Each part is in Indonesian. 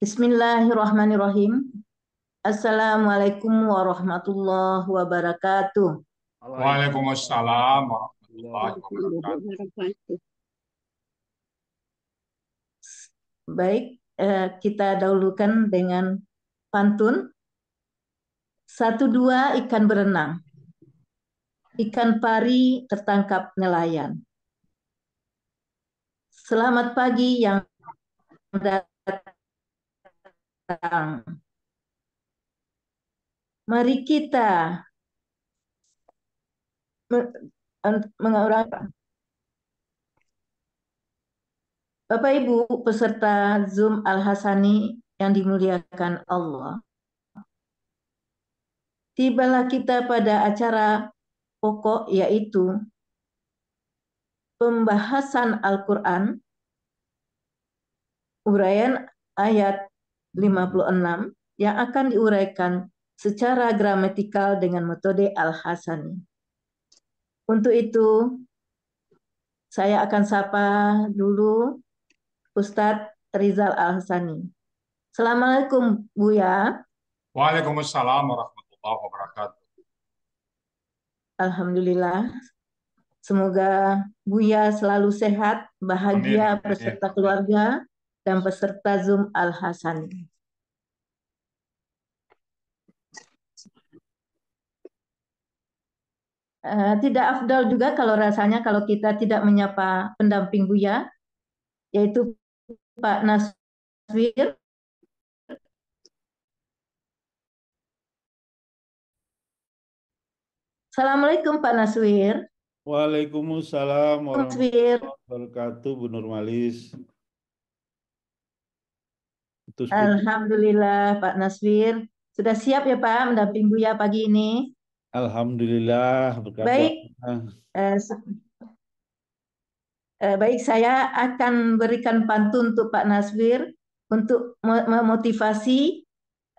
Bismillahirrahmanirrahim. Assalamualaikum warahmatullahi wabarakatuh. Waalaikumsalam warahmatullahi wabarakatuh. Baik, eh, kita dahulukan dengan pantun. Satu dua ikan berenang. Ikan pari tertangkap nelayan. Selamat pagi yang datang datang. Mari kita mengurangi Bapak Ibu peserta Zoom Al-Hasani yang dimuliakan Allah. Tibalah kita pada acara pokok yaitu pembahasan Al-Quran, uraian ayat 56 yang akan diuraikan secara gramatikal dengan metode Al-Hasani. Untuk itu, saya akan sapa dulu Ustadz Rizal Al-Hasani. Assalamualaikum, Buya. Waalaikumsalam warahmatullahi wabarakatuh. Alhamdulillah. Semoga Buya selalu sehat, bahagia Amin. beserta keluarga dan peserta Zoom Al-Hasan. Eh, tidak afdal juga kalau rasanya kalau kita tidak menyapa pendamping Buya, yaitu Pak Naswir. Assalamualaikum Pak Naswir. Waalaikumsalam warahmatullahi wabarakatuh Bu Nurmalis. Alhamdulillah Pak Naswir. Sudah siap ya Pak mendampingi Buya pagi ini? Alhamdulillah. Berkata. Baik. Eh, eh, baik, saya akan berikan pantun untuk Pak Naswir untuk memotivasi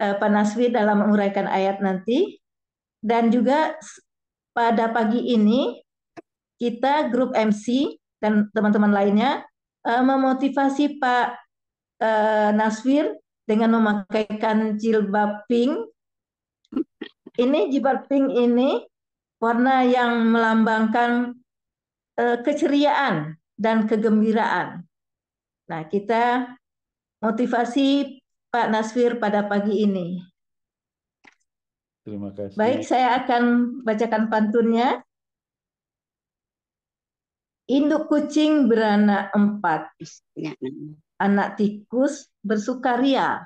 eh, Pak Naswir dalam menguraikan ayat nanti. Dan juga pada pagi ini kita grup MC dan teman-teman lainnya eh, memotivasi Pak uh, eh, Nasfir dengan memakaikan jilbab pink. Ini jilbab pink ini warna yang melambangkan uh, keceriaan dan kegembiraan. Nah, kita motivasi Pak Nasfir pada pagi ini. Terima kasih. Baik, saya akan bacakan pantunnya. Induk kucing beranak empat. Ya, nah anak tikus bersukaria.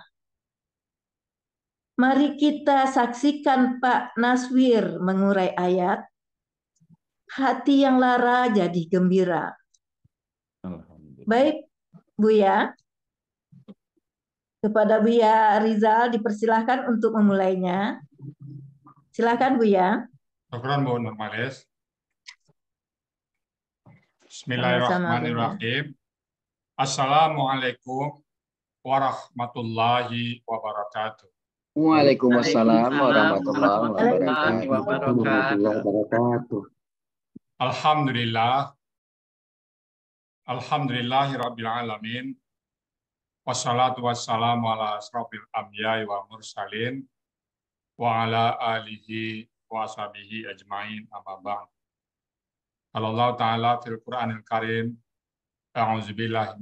Mari kita saksikan Pak Naswir mengurai ayat. Hati yang lara jadi gembira. Baik, Buya. Kepada Buya Rizal dipersilahkan untuk memulainya. Silakan Buya. Syukran Bu Nurmalis. Ya. Bismillahirrahmanirrahim. Assalamualaikum warahmatullahi wabarakatuh. Waalaikumsalam warahmatullahi wabarakatuh. Alhamdulillah. Alhamdulillah rabbil alamin. Wassalatu wassalamu ala asrofil anbiya'i wa mursalin wa ala alihi wa ashabihi ajmain amma ba'd. Allah Ta'ala fil Qur'anil Karim A'udzubillahi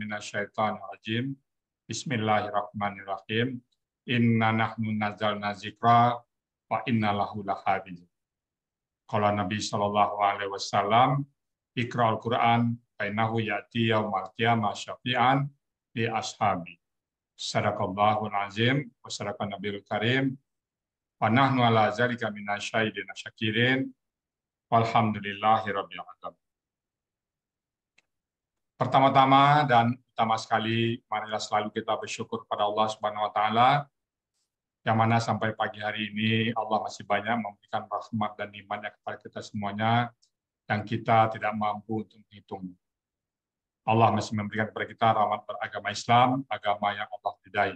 Bismillahirrahmanirrahim. Inna nahnu nazalna zikra wa inna lahu lahafiz. Kala Nabi saw alaihi wasallam, Qur'an bainahu ya'ti yaumal qiyamah syafi'an di ashabi. Sadaqallahul azim wa sadaqa nabiyul karim. Wa nahnu ala zalika minasyaidina syakirin. Walhamdulillahi rabbil alamin. Pertama-tama dan utama sekali, marilah selalu kita bersyukur pada Allah Subhanahu wa taala yang mana sampai pagi hari ini Allah masih banyak memberikan rahmat dan nikmatnya kepada kita semuanya yang kita tidak mampu untuk menghitung. Allah masih memberikan kepada kita rahmat beragama Islam, agama yang Allah didai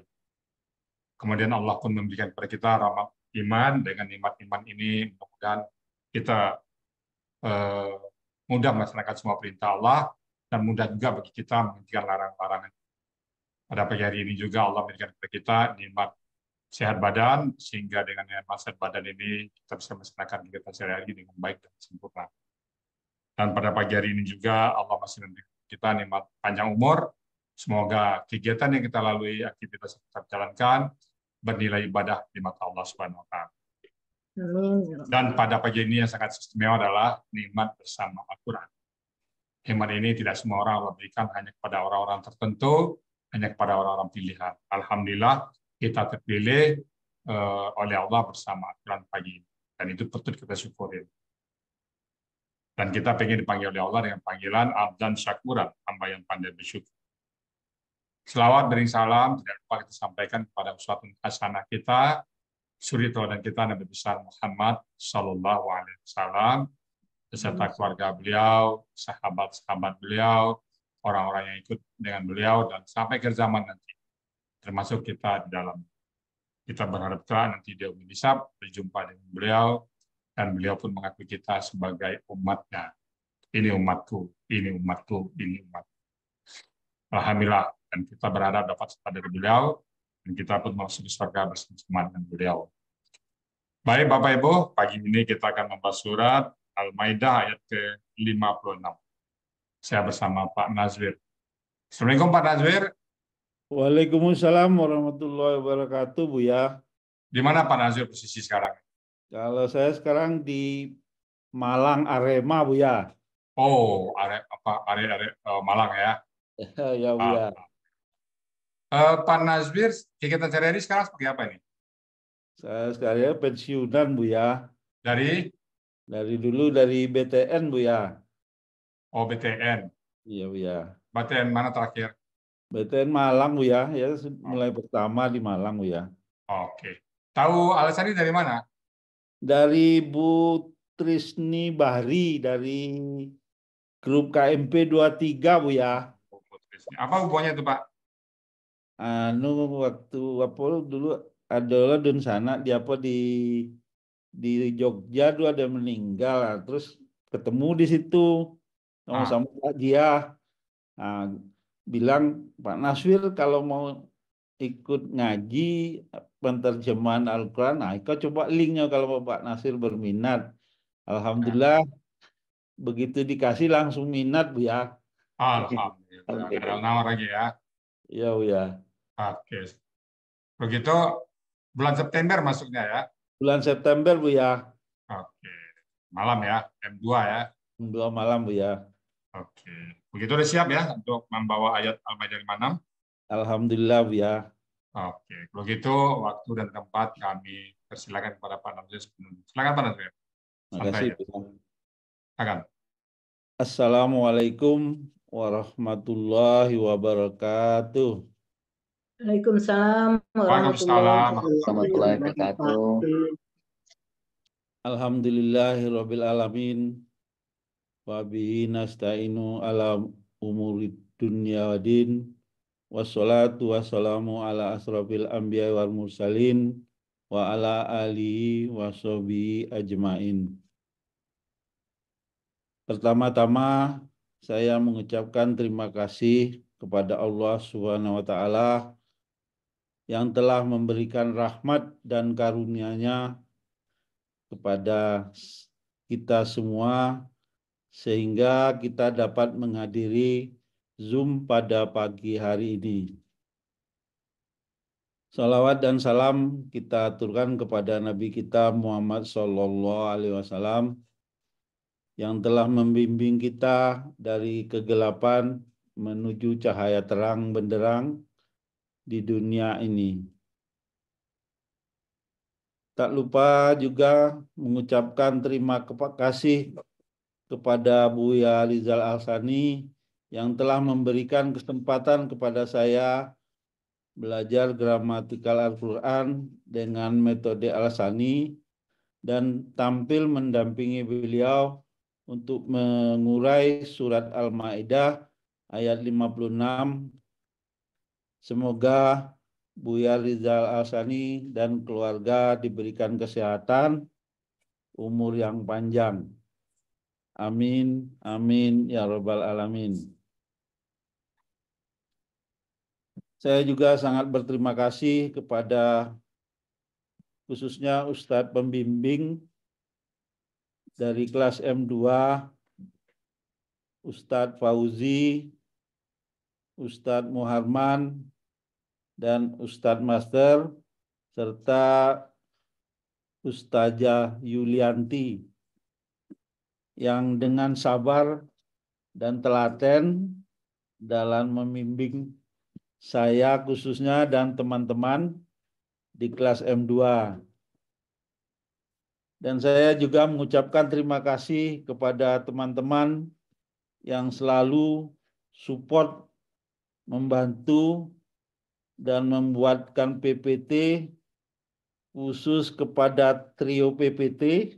Kemudian Allah pun memberikan kepada kita rahmat iman dengan nikmat iman ini mudah-mudahan kita uh, mudah melaksanakan semua perintah Allah dan mudah juga bagi kita menghentikan larangan-larangan. Pada pagi hari ini juga Allah memberikan kepada kita nikmat sehat badan, sehingga dengan nikmat sehat badan ini kita bisa melaksanakan kegiatan sehari-hari dengan baik dan sempurna. Dan pada pagi hari ini juga Allah masih memberikan kita nikmat panjang umur. Semoga kegiatan yang kita lalui, aktivitas yang kita jalankan, bernilai ibadah di mata Allah Subhanahu wa Dan pada pagi ini yang sangat istimewa adalah nikmat bersama Al-Qur'an iman ini tidak semua orang Allah berikan hanya kepada orang-orang tertentu, hanya kepada orang-orang pilihan. Alhamdulillah kita terpilih eh, oleh Allah bersama al pagi Dan itu patut kita syukurin. Dan kita ingin dipanggil oleh Allah dengan panggilan Abdan Syakuran, hamba yang pandai bersyukur. Selawat dari salam tidak lupa kita sampaikan kepada suatu hasanah kita, suri teladan kita Nabi besar Muhammad Sallallahu Alaihi Wasallam, beserta hmm. keluarga beliau, sahabat-sahabat beliau, orang-orang yang ikut dengan beliau, dan sampai ke zaman nanti, termasuk kita di dalam. Kita berharap Tuhan nanti dia bisa berjumpa dengan beliau, dan beliau pun mengakui kita sebagai umatnya. Ini umatku, ini umatku, ini umat. Alhamdulillah, dan kita berharap dapat setelah dari beliau, dan kita pun masuk di surga bersama dengan beliau. Baik Bapak Ibu, pagi ini kita akan membahas surat Al-Maidah ayat ke-56. Saya bersama Pak Nazwir. Assalamualaikum Pak Nazwir. Waalaikumsalam warahmatullahi wabarakatuh, Bu ya. Di mana Pak Nazir posisi sekarang? Kalau saya sekarang di Malang Arema, Bu ya. Oh, are, apa are, are, uh, Malang ya? ya, Bu ya. Uh, uh, Pak Nazir, kegiatan sehari-hari sekarang seperti apa ini? Saya sekarang pensiunan, Bu ya. Dari? Dari dulu dari BTN Bu ya. Oh BTN. Iya Bu ya. BTN mana terakhir? BTN Malang Bu ya, ya oh. mulai pertama di Malang Bu ya. Oke. Tahu alasannya dari mana? Dari Bu Trisni Bahri dari grup KMP 23 Bu ya. Oh, apa hubungannya itu Pak? Anu waktu apa dulu adalah dun sana di apa di di Jogja dulu ada meninggal nah, terus ketemu di situ sama-sama ah. Pak dia nah, bilang Pak Naswir kalau mau ikut ngaji penterjemahan Al-Quran nah kau coba linknya kalau Pak Nasir berminat Alhamdulillah begitu dikasih langsung minat Bu ya Alhamdulillah okay. lagi ya Iya Bu ya Oke okay. begitu bulan September masuknya ya Bulan September, Bu ya. Oke. Malam ya, M2 ya. M M2 malam, Bu ya. Oke. Begitu udah siap ya untuk membawa ayat Al-Maidah 56? Alhamdulillah, Bu ya. Oke. Kalau gitu, waktu dan tempat kami persilakan kepada Pak Namzir. Silakan Pak Namzir. Terima kasih, ya. Bu. Ya. Silakan. Assalamualaikum warahmatullahi wabarakatuh. Waalaikumsalam warahmatullahi wabarakatuh. Alhamdulillahirabbil alamin. Wa bihi nasta'inu ala umuri dunya wadin. Wassalatu wassalamu ala asrafil anbiya wal mursalin wa ala alihi wa ajmain. Pertama-tama saya mengucapkan terima kasih kepada Allah Subhanahu wa taala yang telah memberikan rahmat dan karunia-Nya kepada kita semua sehingga kita dapat menghadiri Zoom pada pagi hari ini. Salawat dan salam kita aturkan kepada Nabi kita Muhammad Sallallahu Alaihi Wasallam yang telah membimbing kita dari kegelapan menuju cahaya terang benderang di dunia ini. Tak lupa juga mengucapkan terima kasih kepada Buya Rizal Alsani yang telah memberikan kesempatan kepada saya belajar gramatikal Al-Quran dengan metode Alsani dan tampil mendampingi beliau untuk mengurai surat Al-Maidah ayat 56 Semoga Buya Rizal Asani dan keluarga diberikan kesehatan, umur yang panjang. Amin, amin, ya Robbal 'Alamin. Saya juga sangat berterima kasih kepada khususnya Ustadz Pembimbing dari kelas M2, Ustadz Fauzi, Ustadz Muharman dan Ustadz Master serta Ustazah Yulianti yang dengan sabar dan telaten dalam membimbing saya khususnya dan teman-teman di kelas M2. Dan saya juga mengucapkan terima kasih kepada teman-teman yang selalu support membantu dan membuatkan PPT khusus kepada trio PPT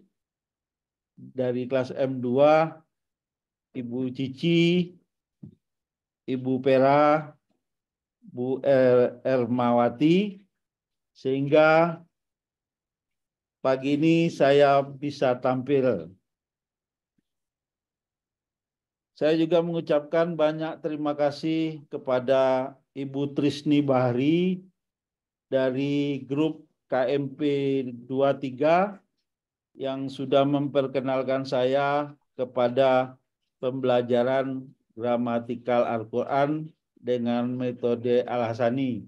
dari kelas M2 Ibu Cici, Ibu Pera, Bu er, Ermawati sehingga pagi ini saya bisa tampil saya juga mengucapkan banyak terima kasih kepada Ibu Trisni Bahri dari grup KMP 23 yang sudah memperkenalkan saya kepada pembelajaran gramatikal Al-Quran dengan metode Al-Hasani.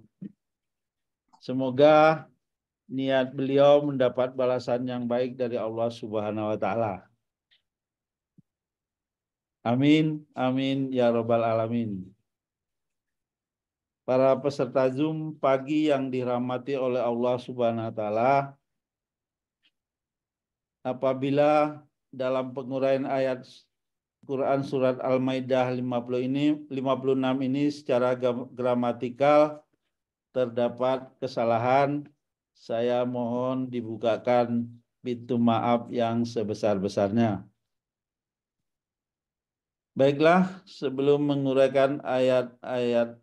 Semoga niat beliau mendapat balasan yang baik dari Allah Subhanahu wa taala. Amin, amin ya robbal alamin. Para peserta Zoom pagi yang dirahmati oleh Allah Subhanahu wa taala. Apabila dalam penguraian ayat Quran surat Al-Maidah 50 ini 56 ini secara gramatikal terdapat kesalahan, saya mohon dibukakan pintu maaf yang sebesar-besarnya. Baiklah, sebelum menguraikan ayat-ayat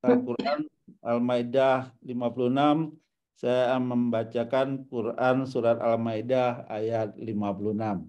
Al-Quran Al-Maidah 56, saya membacakan Quran surat Al-Maidah ayat 56.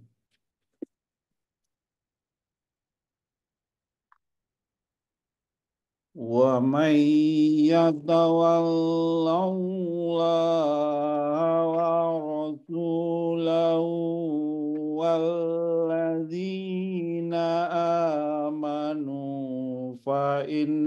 ومن يتول الله ورسوله والذين آمنوا فإن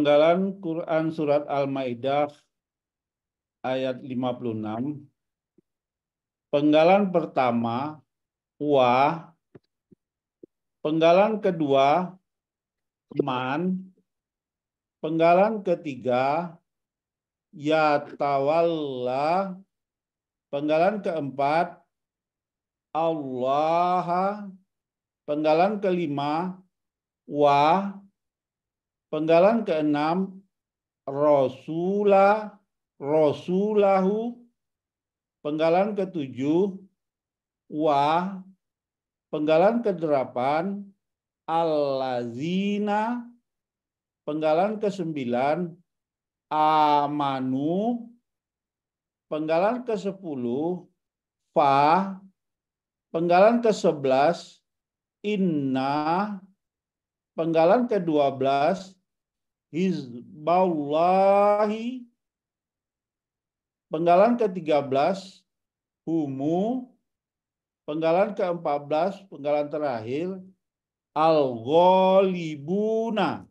Penggalan Quran Surat Al-Ma'idah ayat 56. Penggalan pertama, wa. Penggalan kedua, man. Penggalan ketiga, ya tawalla. Penggalan keempat, Allah. Penggalan kelima, wa. Penggalan keenam Rasulah Rasulahu Penggalan ketujuh Wa Penggalan kedelapan Allazina Penggalan kesembilan Amanu Penggalan ke sepuluh Fa Penggalan ke sebelas Inna Penggalan ke dua belas Hizballahi penggalan ke-13 Humu penggalan ke-14 penggalan terakhir Al-Ghalibuna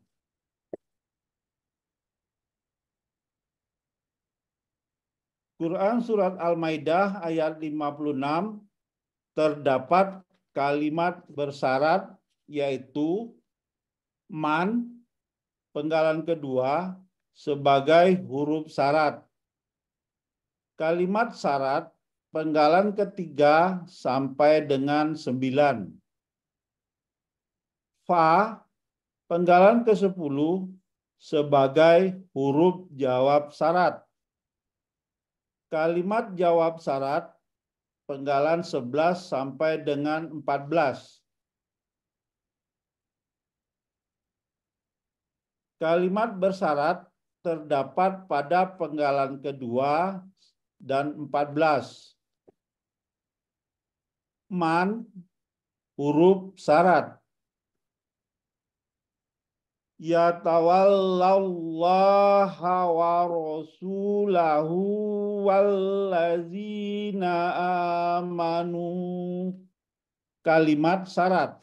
Quran Surat Al-Maidah ayat 56 terdapat kalimat bersyarat yaitu man penggalan kedua sebagai huruf syarat. Kalimat syarat penggalan ketiga sampai dengan sembilan. Fa penggalan ke sepuluh sebagai huruf jawab syarat. Kalimat jawab syarat penggalan sebelas sampai dengan empat belas. Kalimat bersyarat terdapat pada penggalan kedua dan empat belas Man huruf syarat. Ya tawallallaha wa rasulahu wallazina amanu. Kalimat syarat.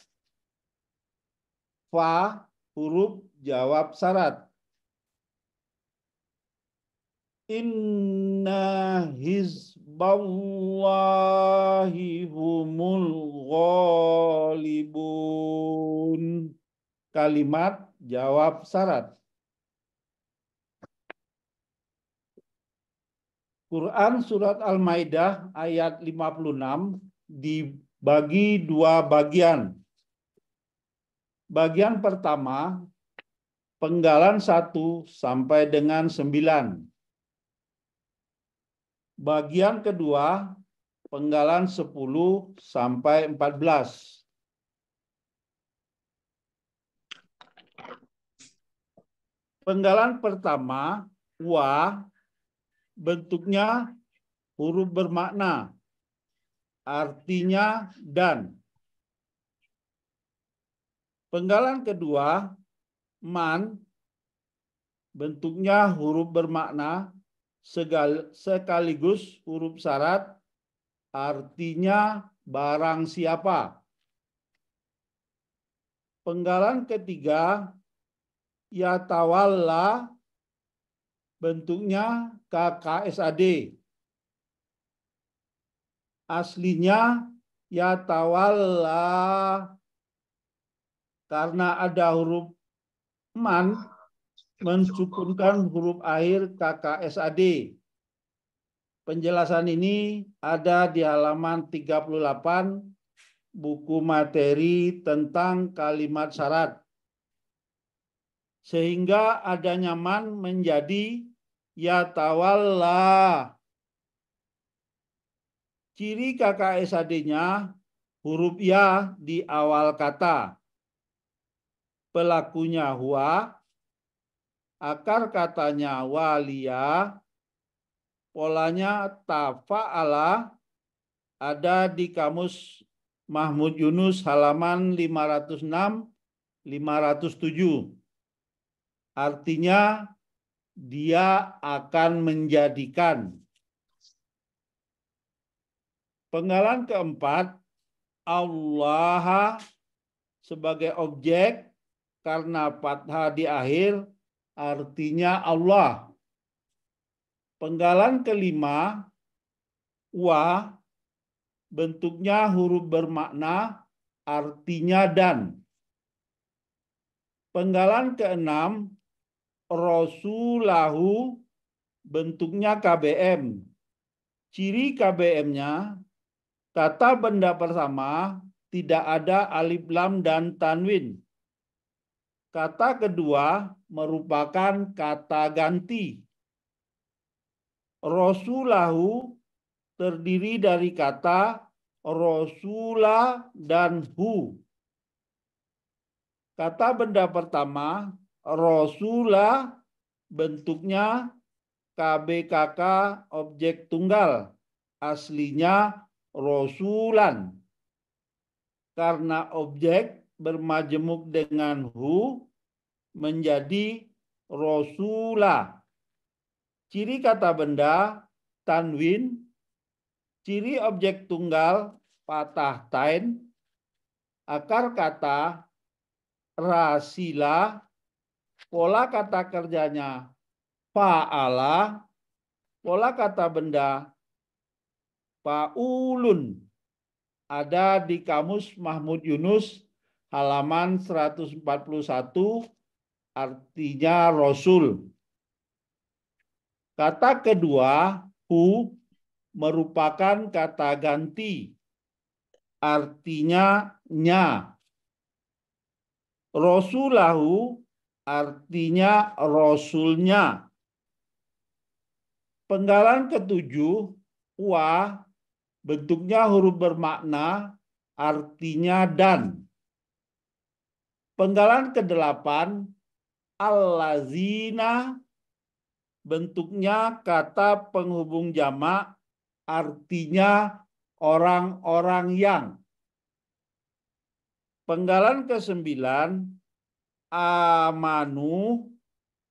Fa huruf jawab syarat. Inna hizballahi humul ghalibun. Kalimat jawab syarat. Quran surat Al-Maidah ayat 56 dibagi dua bagian. Bagian pertama penggalan 1 sampai dengan 9. Bagian kedua, penggalan 10 sampai 14. Penggalan pertama, wa, bentuknya huruf bermakna, artinya dan. Penggalan kedua, man bentuknya huruf bermakna segal sekaligus huruf syarat artinya barang siapa. Penggalan ketiga ya tawalla bentuknya KKSAD. Aslinya ya tawalla karena ada huruf man mensukunkan huruf akhir KKSAD. Penjelasan ini ada di halaman 38 buku materi tentang kalimat syarat. Sehingga adanya man menjadi ya tawalla. Ciri KKSAD-nya huruf ya di awal kata pelakunya huwa, akar katanya walia, polanya tafa'ala, ada di kamus Mahmud Yunus halaman 506 507. Artinya dia akan menjadikan Penggalan keempat Allah sebagai objek karena fathah di akhir artinya Allah. Penggalan kelima wa bentuknya huruf bermakna artinya dan. Penggalan keenam rosulahu bentuknya KBM. Ciri KBM-nya kata benda pertama tidak ada alif lam dan tanwin. Kata kedua merupakan kata ganti. Rasulahu terdiri dari kata Rosula dan hu. Kata benda pertama Rosula bentuknya KBKK objek tunggal. Aslinya rasulan. Karena objek bermajemuk dengan hu, menjadi rosula. Ciri kata benda tanwin, ciri objek tunggal patah tain, akar kata rasila, pola kata kerjanya faala, pola kata benda faulun. Ada di kamus Mahmud Yunus halaman 141 artinya Rasul. Kata kedua, hu merupakan kata ganti, artinya nya. Rasulahu artinya Rasulnya. Penggalan ketujuh, wa bentuknya huruf bermakna artinya dan. Penggalan kedelapan Alazina bentuknya kata penghubung jamak artinya orang-orang yang. Penggalan ke-9 amanu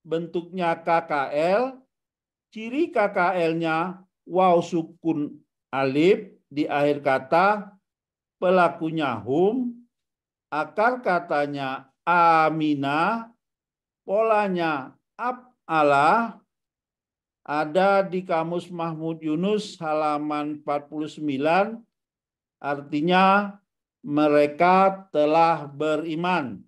bentuknya KKL. Ciri KKL-nya waw sukun alif di akhir kata pelakunya hum akar katanya amina Polanya abala ada di kamus Mahmud Yunus halaman 49 artinya mereka telah beriman.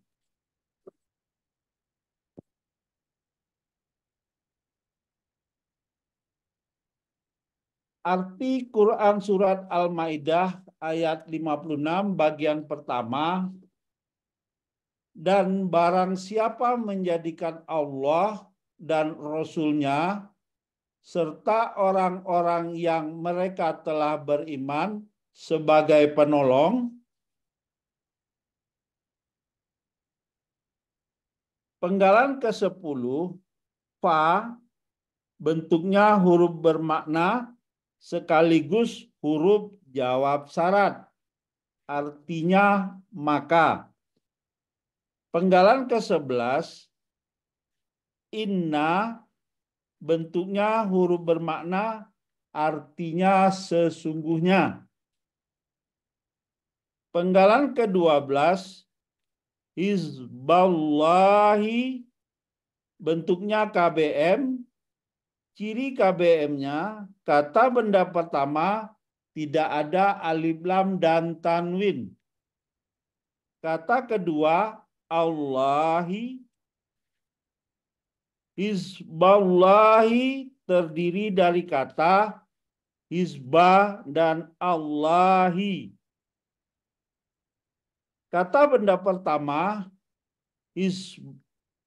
Arti Quran Surat Al-Ma'idah ayat 56 bagian pertama dan barang siapa menjadikan Allah dan Rasul-Nya serta orang-orang yang mereka telah beriman sebagai penolong, penggalan ke-10, fa bentuknya huruf bermakna sekaligus huruf jawab syarat. Artinya maka. Penggalan ke-11 inna bentuknya huruf bermakna artinya sesungguhnya. Penggalan ke-12 Hizballahi bentuknya KBM ciri KBM-nya kata benda pertama tidak ada alif lam dan tanwin. Kata kedua Allahi Hizballahi terdiri dari kata Hizbah dan Allahi. Kata benda pertama his,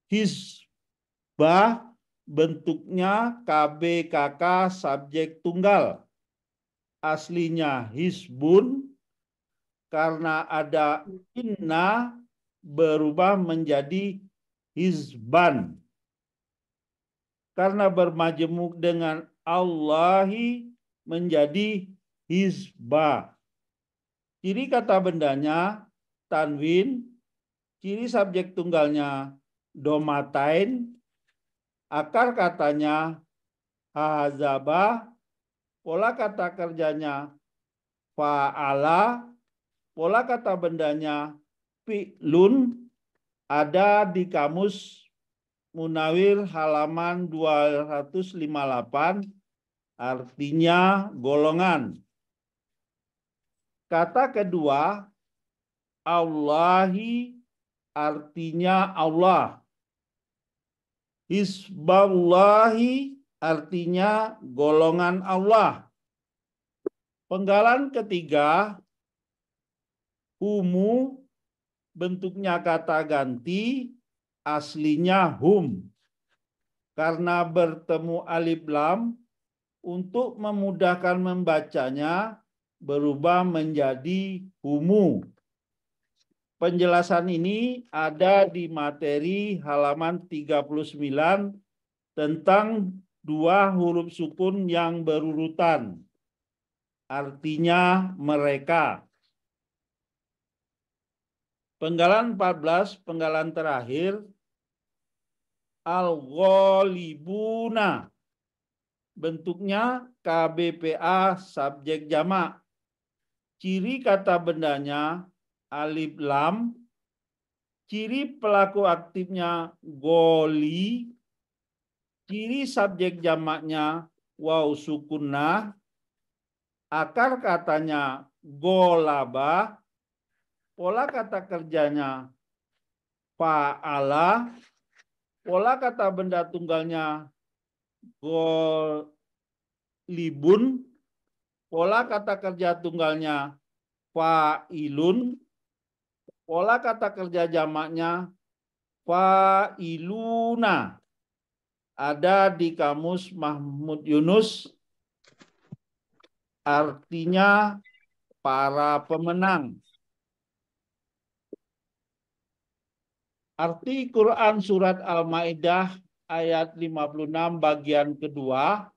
Hizbah bentuknya KBKK subjek tunggal. Aslinya Hizbun karena ada inna berubah menjadi hizban karena bermajemuk dengan Allahi menjadi hizba. Ciri kata bendanya tanwin, ciri subjek tunggalnya domatain, akar katanya hazaba, pola kata kerjanya fa'ala, pola kata bendanya fi'lun ada di kamus Munawir halaman 258 artinya golongan. Kata kedua Allahi artinya Allah. Hisballahi artinya golongan Allah. Penggalan ketiga, humu bentuknya kata ganti, aslinya hum. Karena bertemu alif lam, untuk memudahkan membacanya berubah menjadi humu. Penjelasan ini ada di materi halaman 39 tentang dua huruf sukun yang berurutan. Artinya mereka. Penggalan 14, penggalan terakhir. Al-Ghalibuna. Bentuknya KBPA subjek jamak. Ciri kata bendanya alif lam. Ciri pelaku aktifnya goli. Ciri subjek jamaknya waw sukunah. Akar katanya golabah pola kata kerjanya fa'ala, pola kata benda tunggalnya gol libun, pola kata kerja tunggalnya fa'ilun, pola kata kerja jamaknya fa'iluna. Ada di kamus Mahmud Yunus artinya para pemenang. Arti Quran Surat Al-Ma'idah ayat 56 bagian kedua,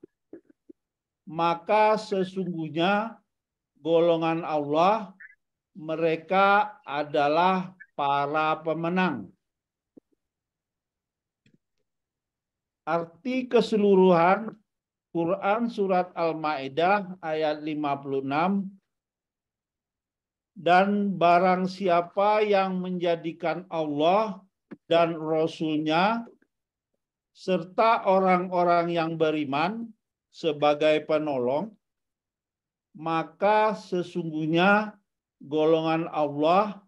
maka sesungguhnya golongan Allah mereka adalah para pemenang. Arti keseluruhan Quran Surat Al-Ma'idah ayat 56 dan barang siapa yang menjadikan Allah dan rasulnya serta orang-orang yang beriman sebagai penolong maka sesungguhnya golongan Allah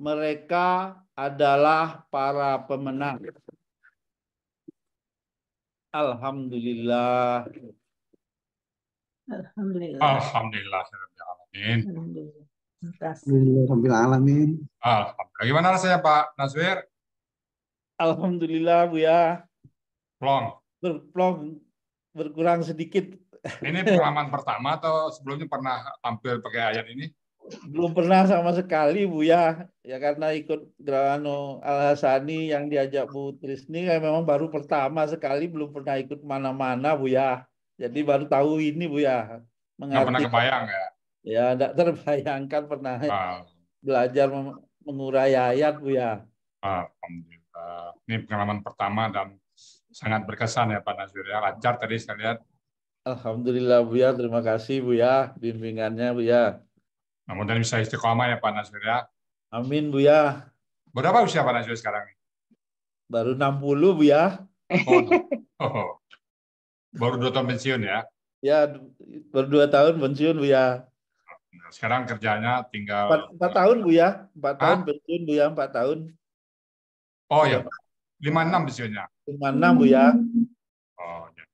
mereka adalah para pemenang Alhamdulillah Alhamdulillah Alhamdulillah ya Alhamdulillah Alhamdulillah Alhamdulillah Alhamdulillah Alhamdulillah Alhamdulillah Alhamdulillah Alhamdulillah Bu ya. Plong. Berplong berkurang sedikit. Ini pengalaman pertama atau sebelumnya pernah tampil pakai ayat ini? Belum pernah sama sekali Bu ya. Ya karena ikut Grano Al Hasani yang diajak Bu Trisni ya memang baru pertama sekali belum pernah ikut mana-mana Bu ya. Jadi baru tahu ini Bu ya. Mengerti. pernah kebayang ya. Ya, enggak terbayangkan pernah ah. belajar mengurai ayat Bu ya. Alhamdulillah. Eh, ini pengalaman pertama dan sangat berkesan ya Pak Nasir ya lancar tadi saya lihat Alhamdulillah Bu ya terima kasih Bu ya bimbingannya Bu ya Namun mudahan bisa istiqomah ya Pak Nasir ya Amin Bu ya berapa usia Pak Nasir sekarang baru 60 Bu ya oh, oh, oh. baru dua tahun pensiun ya ya baru dua tahun pensiun Bu ya sekarang kerjanya tinggal empat, empat tahun Bu ya empat Hah? tahun pensiun Bu ya empat tahun Oh ya, lima enam 56 lima enam Bu ya. Oh ya.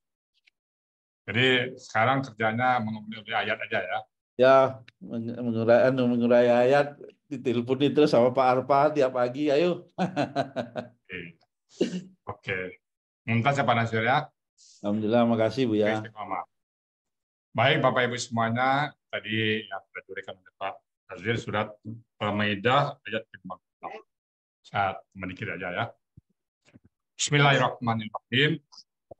Jadi sekarang kerjanya mengurai ayat aja ya. Ya, mengurai anu, mengurai ayat diteleponi terus sama Pak Arpa tiap pagi, ayo. Oke. Oke. siapa ya Pak Nasir ya. Alhamdulillah, makasih Bu ya. Baik Bapak Ibu semuanya, tadi yang sudah diberikan oleh Pak Nazir surat Al-Maidah ayat 56. Eh, menikir sedikit aja ya. Bismillahirrahmanirrahim.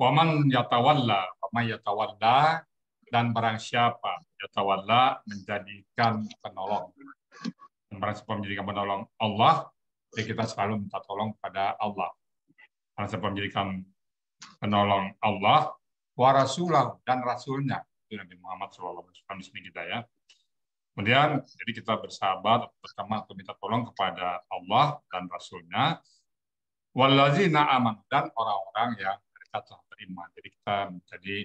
Waman yatawalla, waman yatawalla, dan barang siapa yatawalla menjadikan penolong. Dan barang siapa menjadikan penolong Allah, jadi ya kita selalu minta tolong kepada Allah. Barang siapa menjadikan penolong Allah, wa rasulah dan rasulnya. Itu Nabi Muhammad SAW. Di sini kita ya. Kemudian jadi kita bersahabat bersama atau minta tolong kepada Allah dan Rasulnya. Walazina aman dan orang-orang yang mereka telah beriman. Jadi kita menjadi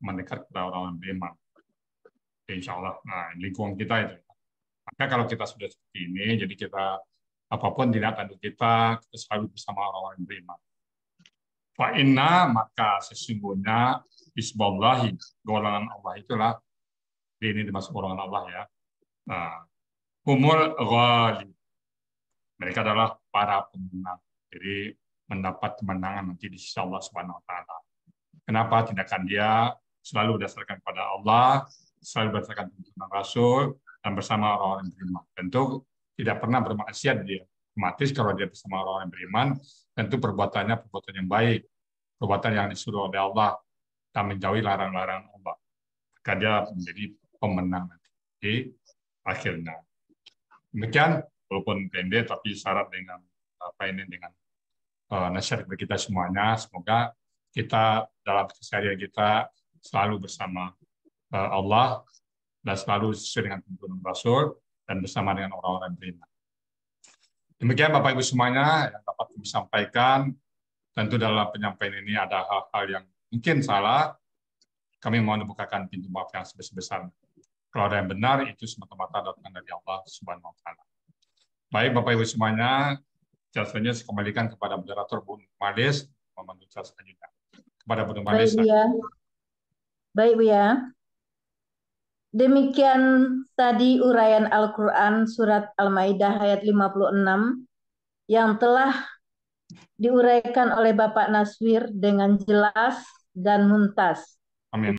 mendekat kepada orang-orang beriman. Insya Allah, nah lingkungan kita itu. Maka kalau kita sudah seperti ini, jadi kita apapun tidak tanduk kita, kita selalu bersama orang-orang beriman. Wa inna maka sesungguhnya isballahi golongan Allah itulah ini dimasuk golongan Allah ya Nah, humul ghali. Mereka adalah para pemenang. Jadi mendapat kemenangan nanti di sisi Allah Subhanahu wa taala. Kenapa tindakan dia selalu berdasarkan pada Allah, selalu berdasarkan tuntunan Rasul dan bersama orang-orang yang beriman. Tentu tidak pernah bermaksiat dia. Otomatis kalau dia bersama orang-orang yang beriman, tentu perbuatannya perbuatan yang baik, perbuatan yang disuruh oleh Allah dan menjauhi larang-larang Allah. Maka dia menjadi pemenang nanti. Jadi akhirnya. Demikian, walaupun pendek, tapi syarat dengan apa eh, ini dengan uh, nasihat bagi kita semuanya. Semoga kita dalam keseharian kita selalu bersama uh, Allah dan selalu sesuai dengan tuntunan Rasul dan bersama dengan orang-orang beriman. Demikian Bapak Ibu semuanya yang dapat kami sampaikan. Tentu dalam penyampaian ini ada hal-hal yang mungkin salah. Kami mohon membukakan pintu maaf yang sebesar-besarnya. Kalau ada yang benar, itu semata-mata datang dari Allah Subhanahu wa Ta'ala. Baik, Bapak Ibu semuanya, jasanya saya kepada moderator Bu Mades, memandu saya selanjutnya. Kepada Bu Malis. Baik, ya. Baik, Bu ya. Demikian tadi uraian Al-Quran Surat Al-Ma'idah ayat 56 yang telah diuraikan oleh Bapak Naswir dengan jelas dan muntas. Amin.